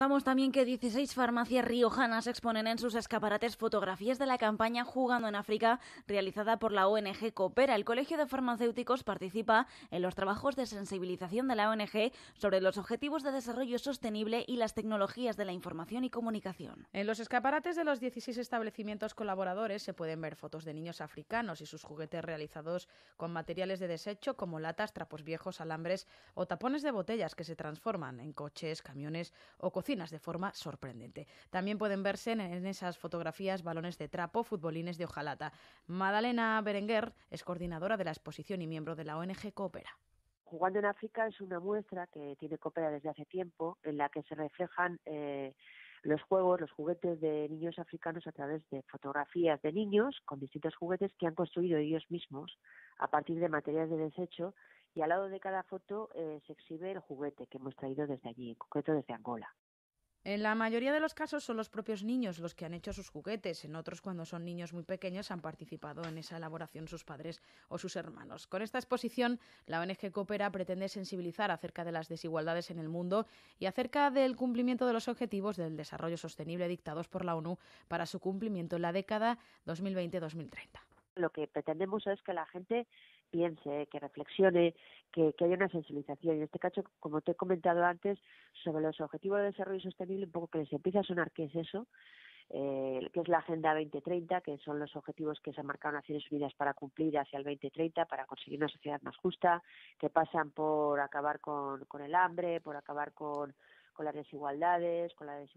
Vamos también que 16 farmacias riojanas exponen en sus escaparates fotografías de la campaña Jugando en África realizada por la ONG Coopera. El Colegio de Farmacéuticos participa en los trabajos de sensibilización de la ONG sobre los objetivos de desarrollo sostenible y las tecnologías de la información y comunicación. En los escaparates de los 16 establecimientos colaboradores se pueden ver fotos de niños africanos y sus juguetes realizados con materiales de desecho como latas, trapos viejos, alambres o tapones de botellas que se transforman en coches, camiones o cocinas de forma sorprendente. También pueden verse en esas fotografías balones de trapo, futbolines de hojalata. Madalena Berenguer es coordinadora de la exposición y miembro de la ONG Coopera. Jugando en África es una muestra que tiene Coopera desde hace tiempo, en la que se reflejan eh, los juegos, los juguetes de niños africanos a través de fotografías de niños con distintos juguetes que han construido ellos mismos a partir de materiales de desecho y al lado de cada foto eh, se exhibe el juguete que hemos traído desde allí, en concreto desde Angola. En la mayoría de los casos son los propios niños los que han hecho sus juguetes, en otros cuando son niños muy pequeños han participado en esa elaboración sus padres o sus hermanos. Con esta exposición, la ONG Coopera pretende sensibilizar acerca de las desigualdades en el mundo y acerca del cumplimiento de los objetivos del desarrollo sostenible dictados por la ONU para su cumplimiento en la década 2020-2030. Lo que pretendemos es que la gente piense, que reflexione, que, que haya una sensibilización. Y en este caso, como te he comentado antes, sobre los objetivos de desarrollo sostenible, un poco que les empiece a sonar qué es eso, eh, que es la Agenda 2030, que son los objetivos que se han marcado Naciones Unidas para cumplir hacia el 2030, para conseguir una sociedad más justa, que pasan por acabar con, con el hambre, por acabar con, con las desigualdades, con la desigualdad